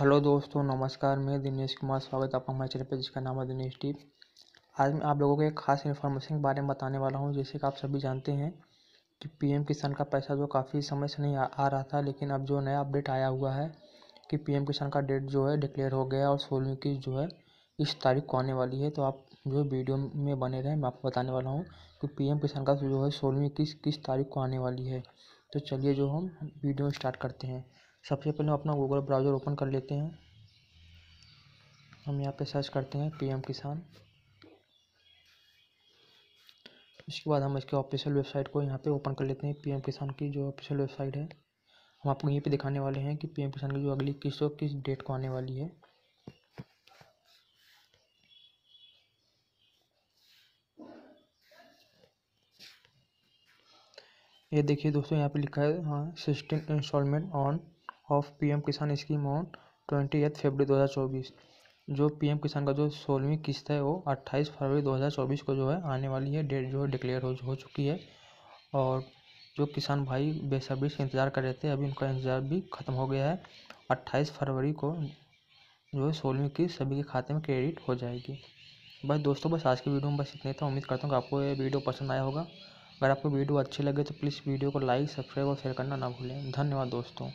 hello दोस्तों नमस्कार मैं दिनेश कुमार स्वागत आपका हमारे चैनल पर जिसका नाम है दिनेश टीप आज मैं आप लोगों को एक खास इन्फॉर्मेशन के बारे में बताने वाला हूं जैसे कि आप सभी जानते हैं कि पीएम किसान का पैसा जो काफ़ी समय से नहीं आ, आ रहा था लेकिन अब जो नया अपडेट आया हुआ है कि पी किसान का डेट जो है डिक्लेयर हो गया और सोलह की जो है इस तारीख को आने वाली है तो आप जो वीडियो में बने रहें मैं आपको बताने वाला हूँ कि पी किसान का जो है सोलहवीं किस किस तारीख को आने वाली है तो चलिए जो हम वीडियो स्टार्ट करते हैं सबसे पहले हम अपना गूगल ब्राउज़र ओपन कर लेते हैं हम यहाँ पे सर्च करते हैं पीएम किसान इसके बाद हम इसके ऑफिशियल वेबसाइट को यहाँ पे ओपन कर लेते हैं पीएम किसान की जो ऑफिशियल वेबसाइट है हम आपको यहीं पे दिखाने वाले हैं कि पीएम किसान की जो अगली किस्त हो किस डेट को आने वाली है ये देखिए दोस्तों यहाँ पे लिखा है हाँ sixteen instalment on of PM Kisan scheme on twenty eighth February दो हज़ार चौबीस जो पीएम किसान का जो सोलहवीं किस्त है वो अट्ठाईस फरवरी दो हज़ार चौबीस को जो है आने वाली है डेट जो है डिक्लेयर हो, हो चुकी है और जो किसान भाई बेसब्री से इंतज़ार कर रहे थे अभी उनका इंतज़ार भी ख़त्म हो गया है अट्ठाईस फरवरी को जो है सोलहवीं किस्त सभी के खाते में क्रेडिट हो जाएगी बस दोस्तों बस आज की वीडियो में बस इतने था उम्मीद करता हूँ कि आपको ये वीडियो पसंद आया होगा अगर आपको वीडियो अच्छी लगे तो प्लीज़ वीडियो को लाइक सब्सक्राइब और शेयर करना ना भूलें धन्यवाद दोस्तों